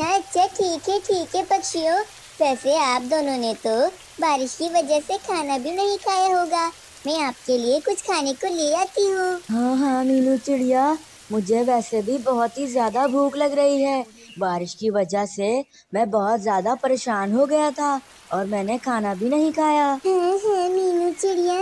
अच्छा अच्छा ठीक है ठीक है पक्षियों वैसे आप दोनों ने तो बारिश की वजह से खाना भी नहीं खाया होगा मैं आपके लिए कुछ खाने को ले आती हूँ हाँ हाँ नीलू चिड़िया मुझे वैसे भी बहुत ही ज़्यादा भूख लग रही है बारिश की वजह से मैं बहुत ज़्यादा परेशान हो गया था और मैंने खाना भी नहीं खाया हाँ हाँ मीनू चिड़िया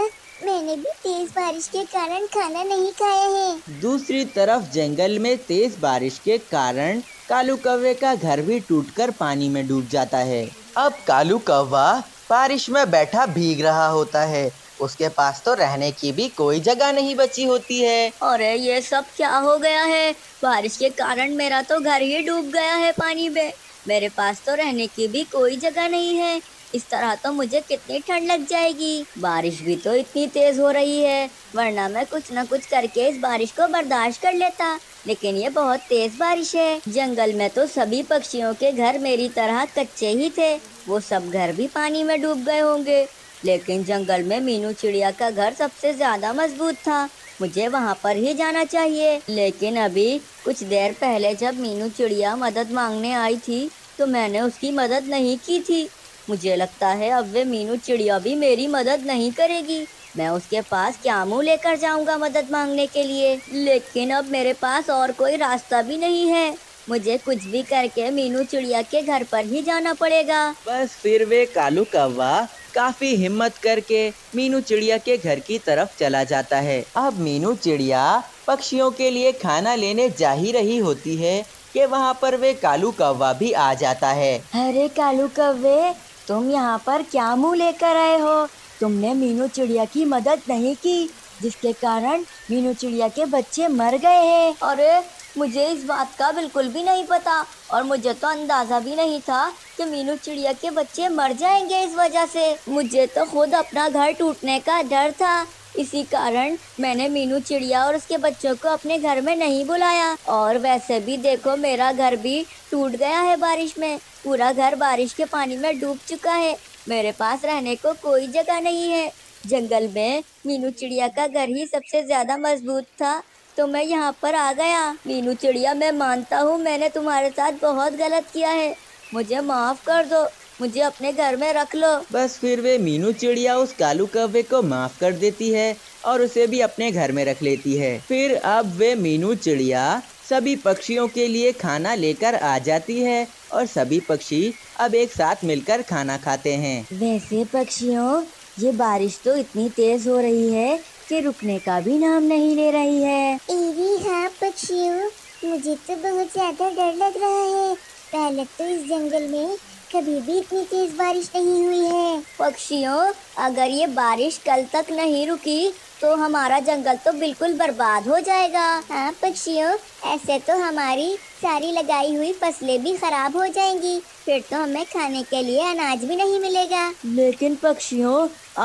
मैंने भी तेज बारिश के कारण खाना नहीं खाया है दूसरी तरफ जंगल में तेज बारिश के कारण कालू कौवे का घर भी टूटकर पानी में डूब जाता है अब कालू कौवा बारिश में बैठा भीग रहा होता है उसके पास तो रहने की भी कोई जगह नहीं बची होती है अरे ये सब क्या हो गया है बारिश के कारण मेरा तो घर ही डूब गया है पानी में मेरे पास तो रहने की भी कोई जगह नहीं है इस तरह तो मुझे कितनी ठंड लग जाएगी बारिश भी तो इतनी तेज हो रही है वरना मैं कुछ न कुछ करके इस बारिश को बर्दाश्त कर लेता लेकिन ये बहुत तेज बारिश है जंगल में तो सभी पक्षियों के घर मेरी तरह कच्चे ही थे वो सब घर भी पानी में डूब गए होंगे लेकिन जंगल में मीनू चिड़िया का घर सबसे ज्यादा मजबूत था मुझे वहाँ पर ही जाना चाहिए लेकिन अभी कुछ देर पहले जब मीनू चिड़िया मदद मांगने आई थी तो मैंने उसकी मदद नहीं की थी मुझे लगता है अब वे मीनू चिड़िया भी मेरी मदद नहीं करेगी मैं उसके पास क्या मुँह लेकर जाऊंगा मदद मांगने के लिए लेकिन अब मेरे पास और कोई रास्ता भी नहीं है मुझे कुछ भी करके मीनू चिड़िया के घर पर ही जाना पड़ेगा बस फिर वे कालू कौवा काफी हिम्मत करके मीनू चिड़िया के घर की तरफ चला जाता है अब मीनू चिड़िया पक्षियों के लिए खाना लेने जा ही रही होती है कि वहाँ पर वे कालू कौवा भी आ जाता है अरे कालू कौवे तुम यहाँ पर क्या मुँह लेकर आए हो तुमने मीनू चिड़िया की मदद नहीं की जिसके कारण मीनू चिड़िया के बच्चे मर गए हैं अरे मुझे इस बात का बिल्कुल भी नहीं पता और मुझे तो अंदाज़ा भी नहीं था कि मीनू चिड़िया के बच्चे मर जाएंगे इस वजह से मुझे तो खुद अपना घर टूटने का डर था इसी कारण मैंने मीनू चिड़िया और उसके बच्चों को अपने घर में नहीं बुलाया और वैसे भी देखो मेरा घर भी टूट गया है बारिश में पूरा घर बारिश के पानी में डूब चुका है मेरे पास रहने को कोई जगह नहीं है जंगल में मीनू चिड़िया का घर ही सबसे ज्यादा मजबूत था तो मैं यहाँ पर आ गया मीनू चिड़िया मैं मानता हूँ मैंने तुम्हारे साथ बहुत गलत किया है मुझे माफ कर दो मुझे अपने घर में रख लो बस फिर वे मीनू चिड़िया उस कालू कव्वे को माफ कर देती है और उसे भी अपने घर में रख लेती है फिर अब वे मीनू चिड़िया सभी पक्षियों के लिए खाना लेकर आ जाती है और सभी पक्षी अब एक साथ मिलकर खाना खाते हैं वैसे पक्षियों ये बारिश तो इतनी तेज हो रही है कि रुकने का भी नाम नहीं ले रही है एवी हाँ पक्षियों मुझे तो बहुत ज्यादा डर लग रहा है पहले तो इस जंगल में कभी भी इतनी तेज बारिश नहीं हुई है पक्षियों अगर ये बारिश कल तक नहीं रुकी तो हमारा जंगल तो बिल्कुल बर्बाद हो जाएगा हाँ पक्षियों ऐसे तो हमारी सारी लगाई हुई फसलें भी खराब हो जाएंगी फिर तो हमें खाने के लिए अनाज भी नहीं मिलेगा लेकिन पक्षियों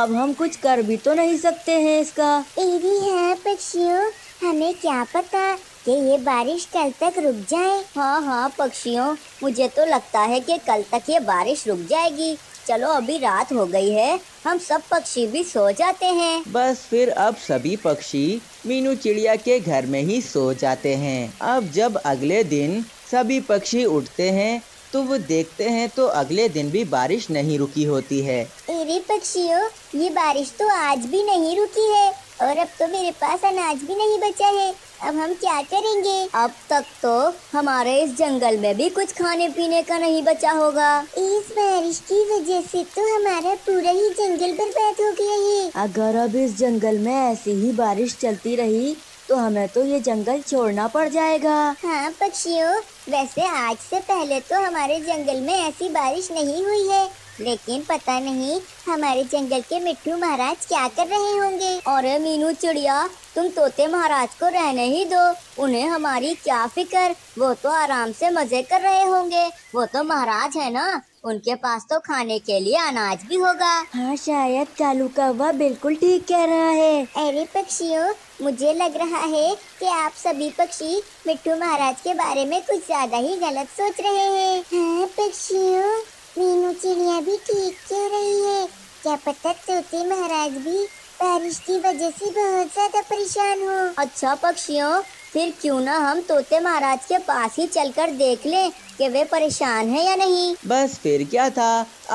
अब हम कुछ कर भी तो नहीं सकते हैं इसका यही है पक्षियों हमें क्या पता कि ये बारिश कल तक रुक जाए हाँ हाँ पक्षियों मुझे तो लगता है कि कल तक ये बारिश रुक जाएगी चलो अभी रात हो गई है हम सब पक्षी भी सो जाते हैं बस फिर अब सभी पक्षी मीनू चिड़िया के घर में ही सो जाते हैं अब जब अगले दिन सभी पक्षी उठते हैं तो वो देखते हैं तो अगले दिन भी बारिश नहीं रुकी होती है अरे पक्षियों ये बारिश तो आज भी नहीं रुकी है और अब तो मेरे पास अनाज भी नहीं बचा है अब हम क्या करेंगे अब तक तो हमारे इस जंगल में भी कुछ खाने पीने का नहीं बचा होगा इस बारिश की वजह से तो हमारा पूरा ही जंगल बर्बाद हो गया है अगर अब इस जंगल में ऐसी ही बारिश चलती रही तो हमें तो ये जंगल छोड़ना पड़ जाएगा हाँ पक्षियों वैसे आज से पहले तो हमारे जंगल में ऐसी बारिश नहीं हुई है लेकिन पता नहीं हमारे जंगल के मिट्टू महाराज क्या कर रहे होंगे और मीनू चिड़िया तुम तोते महाराज को रहने ही दो उन्हें हमारी क्या फिक्र वो तो आराम से मजे कर रहे होंगे वो तो महाराज है ना उनके पास तो खाने के लिए अनाज भी होगा हाँ शायद कालू का वह बिल्कुल ठीक कह रहा है अरे पक्षियों मुझे लग रहा है कि आप सभी पक्षी मिट्टू महाराज के बारे में कुछ ज्यादा ही गलत सोच रहे हैं हाँ पक्षियों मीनू चिड़िया भी ठीक चल रही है क्या पता तोते महाराज भी बारिश की वजह से बहुत ज्यादा परेशान हो अच्छा पक्षियों फिर क्यों ना हम तोते महाराज के पास ही चलकर देख लें कि वे परेशान हैं या नहीं बस फिर क्या था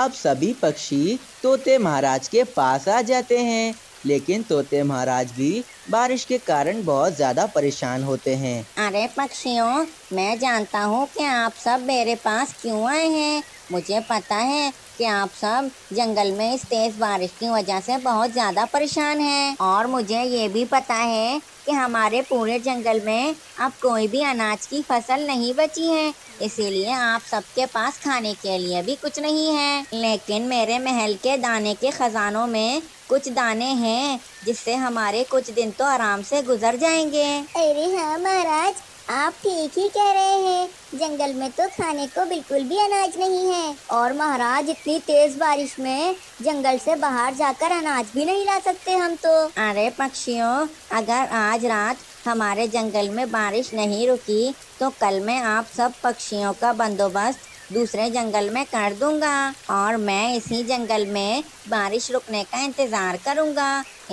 अब सभी पक्षी तोते महाराज के पास आ जाते हैं लेकिन तोते महाराज भी बारिश के कारण बहुत ज्यादा परेशान होते हैं अरे पक्षियों मैं जानता हूँ कि आप सब मेरे पास क्यों आए हैं मुझे पता है कि आप सब जंगल में इस तेज बारिश की वजह से बहुत ज़्यादा परेशान हैं और मुझे ये भी पता है कि हमारे पूरे जंगल में अब कोई भी अनाज की फसल नहीं बची है इसीलिए आप सबके पास खाने के लिए भी कुछ नहीं है लेकिन मेरे महल के दाने के ख़जानों में कुछ दाने हैं जिससे हमारे कुछ दिन तो आराम से गुजर जाएंगे अरे हाँ महाराज आप ठीक ही कह रहे हैं जंगल में तो खाने को बिल्कुल भी अनाज नहीं है और महाराज इतनी तेज बारिश में जंगल से बाहर जाकर अनाज भी नहीं ला सकते हम तो अरे पक्षियों अगर आज रात हमारे जंगल में बारिश नहीं रुकी तो कल मैं आप सब पक्षियों का बंदोबस्त दूसरे जंगल में कर दूंगा और मैं इसी जंगल में बारिश रुकने का इंतजार करूंगा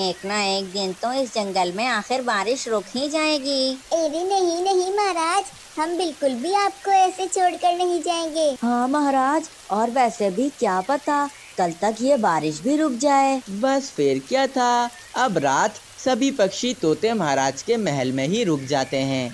एक ना एक दिन तो इस जंगल में आखिर बारिश रुक ही जाएगी अरे नहीं नहीं महाराज हम बिल्कुल भी आपको ऐसे छोड़कर नहीं जाएंगे हाँ महाराज और वैसे भी क्या पता कल तक ये बारिश भी रुक जाए बस फिर क्या था अब रात सभी पक्षी तोते महाराज के महल में ही रुक जाते हैं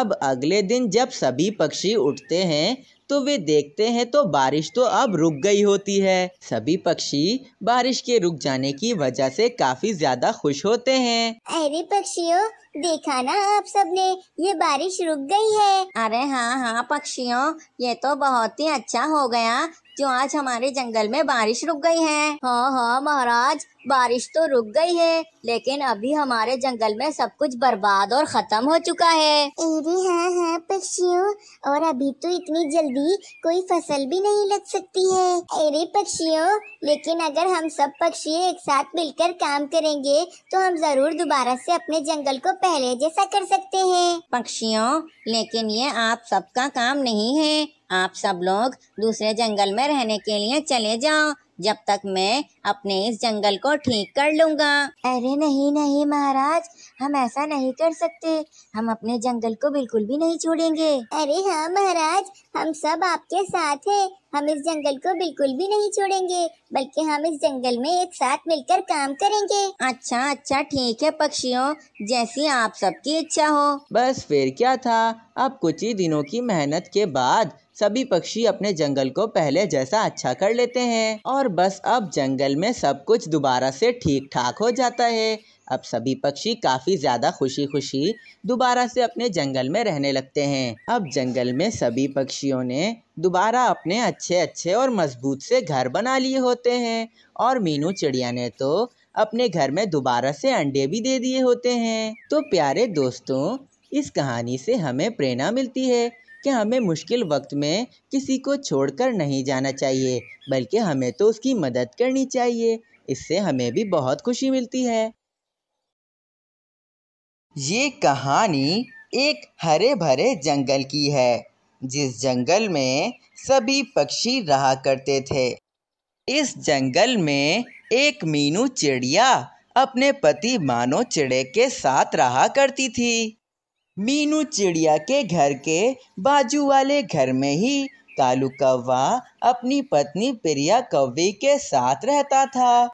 अब अगले दिन जब सभी पक्षी उठते हैं तो वे देखते हैं तो बारिश तो अब रुक गई होती है सभी पक्षी बारिश के रुक जाने की वजह से काफी ज्यादा खुश होते हैं अरे पक्षियों देखा ना आप सबने ये बारिश रुक गई है अरे हाँ हाँ पक्षियों ये तो बहुत ही अच्छा हो गया जो आज हमारे जंगल में बारिश रुक गई है हाँ हाँ महाराज बारिश तो रुक गई है लेकिन अभी हमारे जंगल में सब कुछ बर्बाद और खत्म हो चुका है अरे हाँ हाँ पक्षियों और अभी तो इतनी जल्दी कोई फसल भी नहीं लग सकती है अरे पक्षियों लेकिन अगर हम सब पक्षी एक साथ मिलकर काम करेंगे तो हम जरूर दोबारा से अपने जंगल को पहले जैसा कर सकते हैं पक्षियों लेकिन ये आप सबका काम नहीं है आप सब लोग दूसरे जंगल में रहने के लिए चले जाओ जब तक मैं अपने इस जंगल को ठीक कर लूँगा अरे नहीं नहीं महाराज हम ऐसा नहीं कर सकते हम अपने जंगल को बिल्कुल भी नहीं छोड़ेंगे अरे हाँ महाराज हम सब आपके साथ हैं हम इस जंगल को बिल्कुल भी नहीं छोड़ेंगे बल्कि हम इस जंगल में एक साथ मिलकर काम करेंगे अच्छा अच्छा ठीक है पक्षियों जैसी आप सबकी इच्छा हो बस फिर क्या था अब कुछ ही दिनों की मेहनत के बाद सभी पक्षी अपने जंगल को पहले जैसा अच्छा कर लेते हैं और बस अब जंगल में सब कुछ दोबारा से ठीक ठाक हो जाता है अब सभी पक्षी काफ़ी ज़्यादा खुशी खुशी दोबारा से अपने जंगल में रहने लगते हैं अब जंगल में सभी पक्षियों ने दोबारा अपने अच्छे अच्छे और मजबूत से घर बना लिए होते हैं और मीनू चिड़िया ने तो अपने घर में दोबारा से अंडे भी दे दिए होते हैं तो प्यारे दोस्तों इस कहानी से हमें प्रेरणा मिलती है कि हमें मुश्किल वक्त में किसी को छोड़कर नहीं जाना चाहिए बल्कि हमें तो उसकी मदद करनी चाहिए इससे हमें भी बहुत खुशी मिलती है ये कहानी एक हरे भरे जंगल की है जिस जंगल में सभी पक्षी रहा करते थे इस जंगल में एक मीनू चिड़िया अपने पति मानो चिड़े के साथ रहा करती थी मीनू चिड़िया के घर के बाजू वाले घर में ही कालू कौवा अपनी पत्नी प्रिया कौवे के साथ रहता था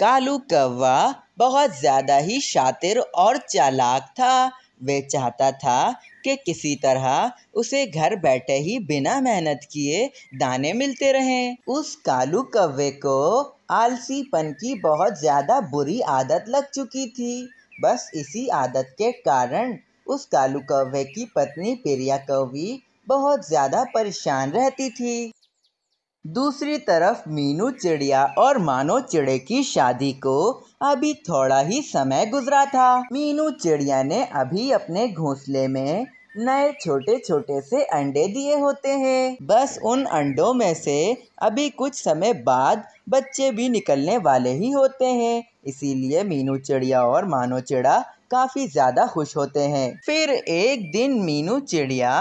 कालू कौवा बहुत ज़्यादा ही शातिर और चालाक था वे चाहता था कि किसी तरह उसे घर बैठे ही बिना मेहनत किए दाने मिलते रहें उस कालू कव्वे को आलसीपन की बहुत ज़्यादा बुरी आदत लग चुकी थी बस इसी आदत के कारण उस कालू कव्वे की पत्नी प्रिया कौवी बहुत ज़्यादा परेशान रहती थी दूसरी तरफ मीनू चिड़िया और मानो चिड़े की शादी को अभी थोड़ा ही समय गुजरा था मीनू चिड़िया ने अभी अपने घोंसले में नए छोटे छोटे से अंडे दिए होते हैं बस उन अंडों में से अभी कुछ समय बाद बच्चे भी निकलने वाले ही होते हैं इसीलिए मीनू चिड़िया और मानो चिड़ा काफी ज्यादा खुश होते हैं फिर एक दिन मीनू चिड़िया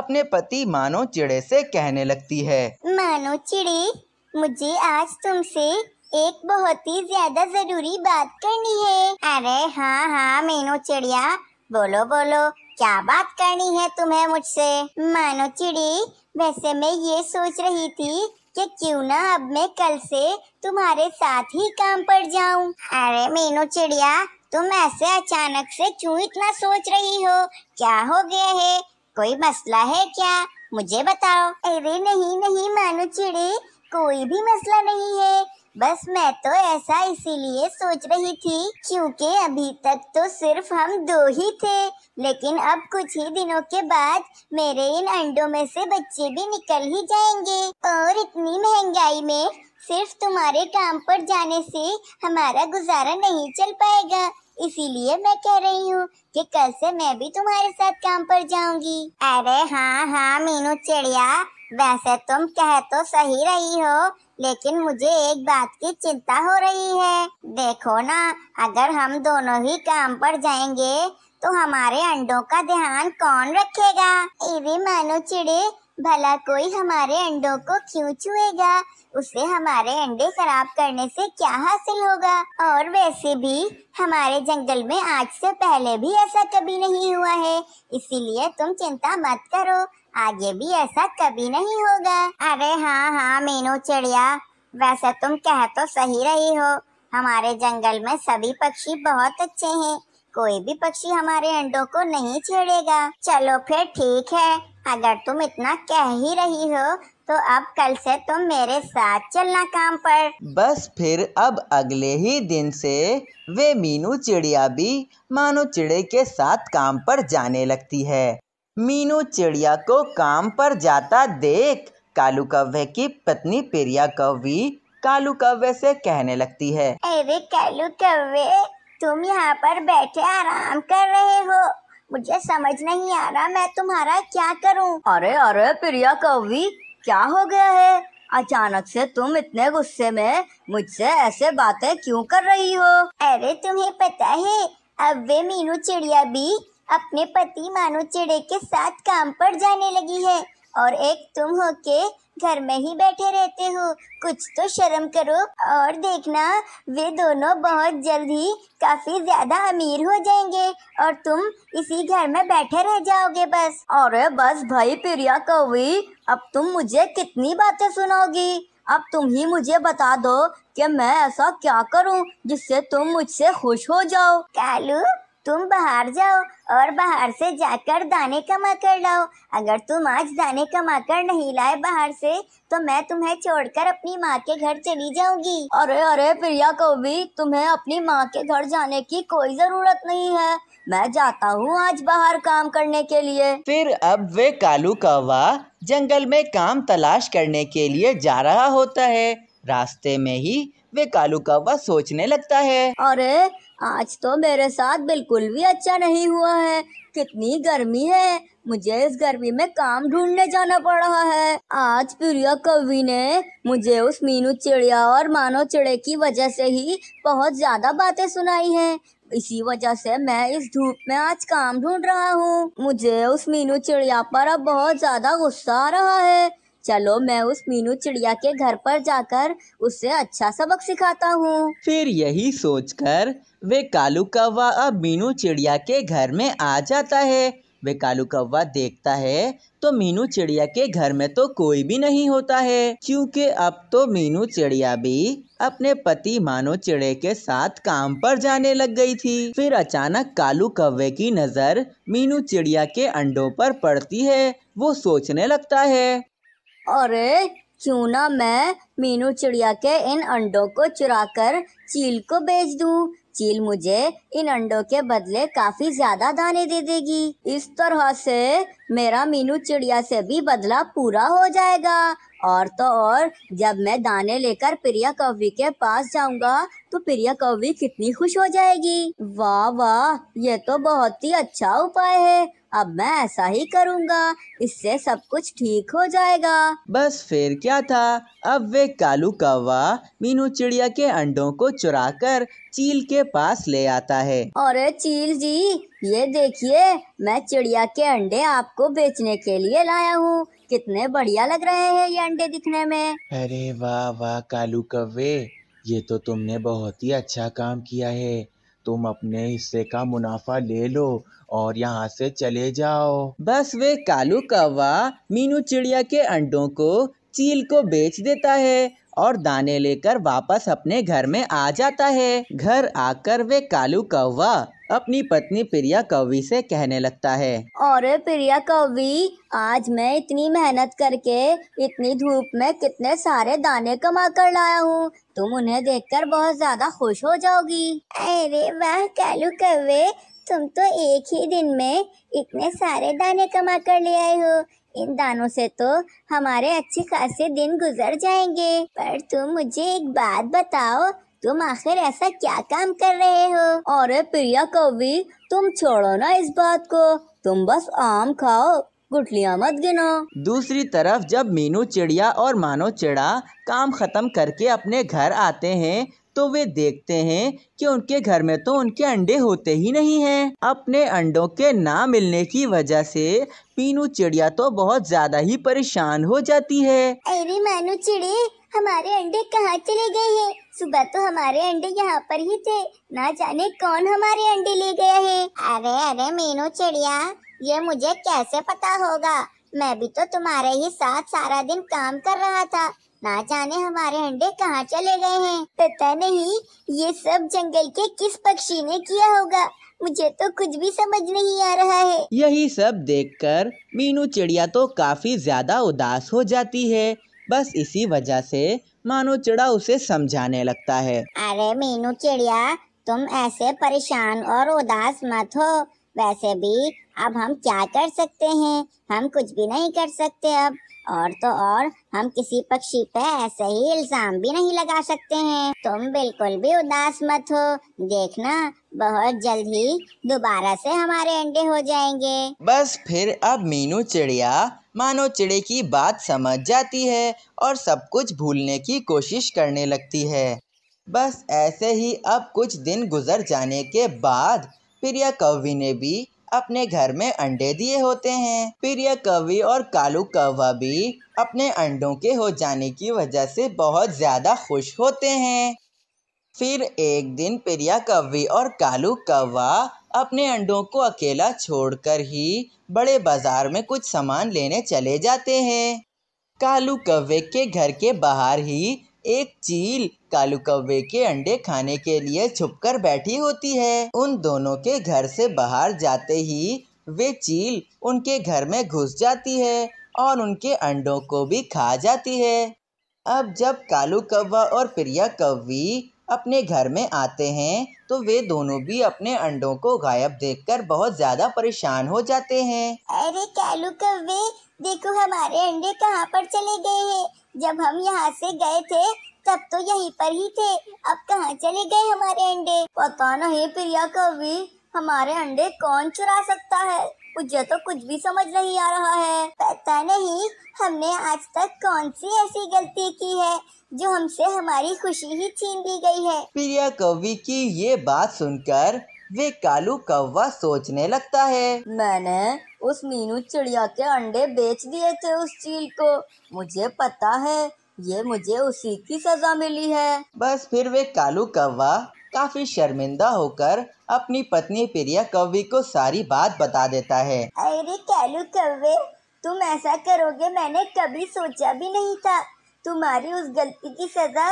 अपने पति मानो चिड़े से कहने लगती है मानो चिड़े मुझे आज तुमसे एक बहुत ही ज्यादा जरूरी बात करनी है अरे हाँ हाँ मीनू चिड़िया बोलो बोलो क्या बात करनी है तुम्हें मुझसे मानो चिड़ी वैसे मैं ये सोच रही थी कि क्यों ना अब मैं कल से तुम्हारे साथ ही काम पर जाऊं अरे मीनू चिड़िया तुम ऐसे अचानक से क्यों इतना सोच रही हो क्या हो गया है कोई मसला है क्या मुझे बताओ अरे नहीं नहीं मानो चिड़ी कोई भी मसला नहीं है बस मैं तो ऐसा इसीलिए सोच रही थी क्योंकि अभी तक तो सिर्फ हम दो ही थे लेकिन अब कुछ ही दिनों के बाद मेरे इन अंडों में से बच्चे भी निकल ही जाएंगे और इतनी महंगाई में सिर्फ तुम्हारे काम पर जाने से हमारा गुजारा नहीं चल पाएगा इसीलिए मैं कह रही हूँ कि कल से मैं भी तुम्हारे साथ काम पर जाऊंगी अरे हाँ हाँ मीनू चिड़िया वैसे तुम कह तो सही रही हो लेकिन मुझे एक बात की चिंता हो रही है देखो ना अगर हम दोनों ही काम पर जाएंगे तो हमारे अंडों का ध्यान कौन रखेगा इवी मानो चिड़े भला कोई हमारे अंडों को क्यों छुएगा उसे हमारे अंडे खराब करने से क्या हासिल होगा और वैसे भी हमारे जंगल में आज से पहले भी ऐसा कभी नहीं हुआ है इसीलिए तुम चिंता मत करो आगे भी ऐसा कभी नहीं होगा अरे हाँ हाँ मीनू चिड़िया वैसे तुम कह तो सही रही हो हमारे जंगल में सभी पक्षी बहुत अच्छे हैं कोई भी पक्षी हमारे अंडों को नहीं छेड़ेगा चलो फिर ठीक है अगर तुम इतना कह ही रही हो तो अब कल से तुम मेरे साथ चलना काम पर बस फिर अब अगले ही दिन से वे मीनू चिड़िया भी मानो चिड़े के साथ काम पर जाने लगती है मीनू चिड़िया को काम पर जाता देख कालू कव्य की पत्नी प्रिया कवि कालू कव्य से कहने लगती है अरे कालू कव्य तुम यहाँ पर बैठे आराम कर रहे हो मुझे समझ नहीं आ रहा मैं तुम्हारा क्या करूँ अरे अरे प्रिया कौवी क्या हो गया है अचानक से तुम इतने गुस्से में मुझसे ऐसे बातें क्यों कर रही हो अरे तुम्हें पता है अब वे मीनू चिड़िया भी अपने पति मानो चिड़े के साथ काम पर जाने लगी है और एक तुम हो के घर में ही बैठे रहते हो कुछ तो शर्म करो और देखना वे दोनों बहुत जल्द ही काफी ज्यादा अमीर हो जाएंगे और तुम इसी घर में बैठे रह जाओगे बस अरे बस भाई प्रिया कवि अब तुम मुझे कितनी बातें सुनोगी अब तुम ही मुझे बता दो कि मैं ऐसा क्या करूं जिससे तुम मुझसे खुश हो जाओ कालू तुम बाहर जाओ और बाहर से जाकर दाने कमा कर लाओ अगर तुम आज दाने कमा कर नहीं लाए बाहर से तो मैं तुम्हें छोड़कर अपनी माँ के घर चली जाऊंगी अरे अरे प्रिया को भी तुम्हें अपनी माँ के घर जाने की कोई जरूरत नहीं है मैं जाता हूँ आज बाहर काम करने के लिए फिर अब वे कालू कौवा जंगल में काम तलाश करने के लिए जा रहा होता है रास्ते में ही वे कालू कौवा सोचने लगता है अरे आज तो मेरे साथ बिल्कुल भी अच्छा नहीं हुआ है कितनी गर्मी है मुझे इस गर्मी में काम ढूंढने जाना पड़ रहा है आज प्रिया कवि ने मुझे उस मीनू चिड़िया और मानो चिड़े की वजह से ही बहुत ज्यादा बातें सुनाई हैं इसी वजह से मैं इस धूप में आज काम ढूंढ रहा हूँ मुझे उस मीनू चिड़िया पर अब बहुत ज्यादा गुस्सा आ रहा है चलो मैं उस मीनू चिड़िया के घर पर जाकर उसे अच्छा सबक सिखाता हूँ फिर यही सोचकर वे कालू कौवा अब मीनू चिड़िया के घर में आ जाता है वे कालू कौवा देखता है तो मीनू चिड़िया के घर में तो कोई भी नहीं होता है क्योंकि अब तो मीनू चिड़िया भी अपने पति मानो चिड़े के साथ काम पर जाने लग गई थी फिर अचानक कालू कौवे की नजर मीनू चिड़िया के अंडों पर पड़ती है वो सोचने लगता है और क्यों ना मैं मीनू चिड़िया के इन अंडों को चुरा कर चील को बेच दूं। चील मुझे इन अंडों के बदले काफी ज्यादा दाने दे देगी इस तरह से मेरा मीनू चिड़िया से भी बदला पूरा हो जाएगा और तो और जब मैं दाने लेकर प्रिया कौवी के पास जाऊंगा तो प्रिया कौवी कितनी खुश हो जाएगी वाह वाह ये तो बहुत ही अच्छा उपाय है अब मैं ऐसा ही करूँगा इससे सब कुछ ठीक हो जाएगा बस फिर क्या था अब वे कालू कौवा मीनू चिड़िया के अंडों को चुरा कर चील के पास ले आता है अरे चील जी ये देखिए मैं चिड़िया के अंडे आपको बेचने के लिए लाया हूँ कितने बढ़िया लग रहे हैं ये अंडे दिखने में अरे वाह वाह कालू कौवे ये तो तुमने बहुत ही अच्छा काम किया है तुम अपने हिस्से का मुनाफा ले लो और यहाँ से चले जाओ बस वे कालू कौवा मीनू चिड़िया के अंडों को चील को बेच देता है और दाने लेकर वापस अपने घर में आ जाता है घर आकर वे कालू कौवा अपनी पत्नी प्रिया कवि से कहने लगता है और प्रिया कवि आज मैं इतनी मेहनत करके इतनी धूप में कितने सारे दाने कमा कर लाया हूँ तुम उन्हें देखकर बहुत ज्यादा खुश हो जाओगी अरे वाह कालू कौवे तुम तो एक ही दिन में इतने सारे दाने कमा कर ले आए हो इन दानों से तो हमारे अच्छे खासे दिन गुजर जाएंगे पर तुम मुझे एक बात बताओ तुम आखिर ऐसा क्या काम कर रहे हो अरे प्रिया कवि तुम छोड़ो ना इस बात को तुम बस आम खाओ गुटलियाँ मत गिनो दूसरी तरफ जब मीनू चिड़िया और मानो चिड़ा काम खत्म करके अपने घर आते हैं तो वे देखते हैं कि उनके घर में तो उनके अंडे होते ही नहीं हैं अपने अंडों के ना मिलने की वजह से पीनू चिड़िया तो बहुत ज्यादा ही परेशान हो जाती है अरे मानो चिड़ी हमारे अंडे कहाँ चले गए हैं सुबह तो हमारे अंडे यहाँ पर ही थे ना जाने कौन हमारे अंडे ले गया है अरे अरे मीनू चिड़िया ये मुझे कैसे पता होगा मैं भी तो तुम्हारे ही साथ सारा दिन काम कर रहा था ना जाने हमारे अंडे कहाँ चले गए हैं पता नहीं ये सब जंगल के किस पक्षी ने किया होगा मुझे तो कुछ भी समझ नहीं आ रहा है यही सब देखकर मीनू चिड़िया तो काफी ज्यादा उदास हो जाती है बस इसी वजह से मानो चिड़ा उसे समझाने लगता है अरे मीनू चिड़िया तुम ऐसे परेशान और उदास मत हो वैसे भी अब हम क्या कर सकते हैं हम कुछ भी नहीं कर सकते अब और तो और हम किसी पक्षी पे ऐसे ही इल्जाम भी नहीं लगा सकते हैं तुम बिल्कुल भी उदास मत हो देखना बहुत जल्द ही दोबारा से हमारे अंडे हो जाएंगे बस फिर अब मीनू चिड़िया मानो चिड़े की बात समझ जाती है और सब कुछ भूलने की कोशिश करने लगती है बस ऐसे ही अब कुछ दिन गुजर जाने के बाद प्रिया कौवी ने भी अपने घर में अंडे दिए होते हैं फिर यह और कालू कौवा भी अपने अंडों के हो जाने की वजह से बहुत ज़्यादा खुश होते हैं फिर एक दिन प्रिया कवि और कालू कौवा अपने अंडों को अकेला छोड़कर ही बड़े बाजार में कुछ सामान लेने चले जाते हैं कालू कौवे के घर के बाहर ही एक चील कालू कौवे के अंडे खाने के लिए छुपकर बैठी होती है उन दोनों के घर से बाहर जाते ही वे चील उनके घर में घुस जाती है और उनके अंडों को भी खा जाती है अब जब कालू कौवा और प्रिया कौवी अपने घर में आते हैं तो वे दोनों भी अपने अंडों को गायब देखकर बहुत ज्यादा परेशान हो जाते हैं अरे कालू कौवे देखो हमारे अंडे कहाँ पर चले गए हैं जब हम यहाँ से गए थे तब तो यहीं पर ही थे अब कहाँ चले गए हमारे अंडे पता नहीं प्रिया कवि हमारे अंडे कौन चुरा सकता है मुझे तो कुछ भी समझ नहीं आ रहा है पता नहीं हमने आज तक कौन सी ऐसी गलती की है जो हमसे हमारी खुशी ही छीन ली गई है प्रिया कवि की ये बात सुनकर वे कालू कौवा सोचने लगता है मैंने उस मीनू चिड़िया के अंडे बेच दिए थे उस चील को मुझे पता है ये मुझे उसी की सजा मिली है बस फिर वे कालू कौवा काफी शर्मिंदा होकर अपनी पत्नी प्रिया कवि को सारी बात बता देता है अरे कालू कौवे तुम ऐसा करोगे मैंने कभी सोचा भी नहीं था तुम्हारी उस गलती की सजा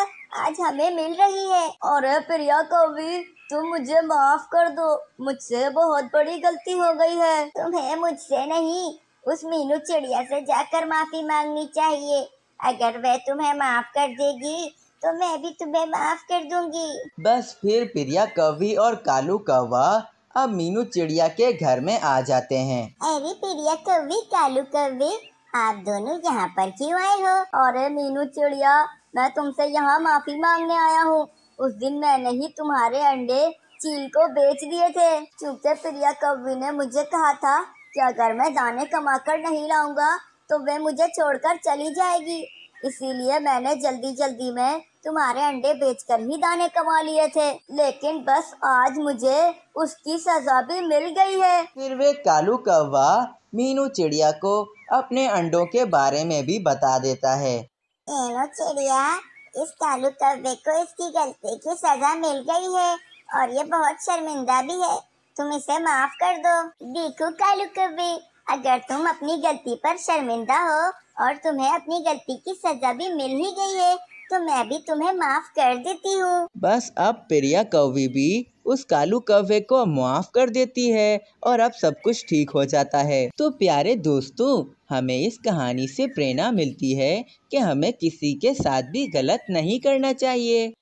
आज हमें मिल रही है और प्रिया कौवी तुम मुझे माफ कर दो मुझसे बहुत बड़ी गलती हो गई है तुम्हें मुझसे नहीं उस मीनू चिड़िया से जाकर माफी मांगनी चाहिए अगर वह तुम्हें माफ कर देगी तो मैं भी तुम्हें माफ कर दूंगी बस फिर प्रिया कवि और कालू कौवा अब मीनू चिड़िया के घर में आ जाते हैं अरे प्रिया कवि कालू कवि आप दोनों यहाँ पर क्यों आए हो और मीनू चिड़िया मैं तुमसे यहाँ माफी मांगने आया हूँ उस दिन मैंने ही तुम्हारे अंडे चील को बेच दिए थे चूंकि प्रिया कवि ने मुझे कहा था कि अगर मैं दाने कमा कर नहीं लाऊंगा तो वे मुझे छोड़कर चली जाएगी इसीलिए मैंने जल्दी जल्दी में तुम्हारे अंडे बेचकर ही दाने कमा लिए थे लेकिन बस आज मुझे उसकी सजा भी मिल गई है फिर वे कालू कौवा मीनू चिड़िया को अपने अंडों के बारे में भी बता देता है चिड़िया इस कालू कव्वे को इसकी गलती की सजा मिल गई है और ये बहुत शर्मिंदा भी है तुम इसे माफ कर दो देखो कालू कव्वे अगर तुम अपनी गलती पर शर्मिंदा हो और तुम्हें अपनी गलती की सजा भी मिल ही गई है तो मैं भी तुम्हें माफ कर देती हूँ बस अब प्रिया कौवी भी उस कालू कव्य को मुआफ कर देती है और अब सब कुछ ठीक हो जाता है तो प्यारे दोस्तों हमें इस कहानी से प्रेरणा मिलती है कि हमें किसी के साथ भी गलत नहीं करना चाहिए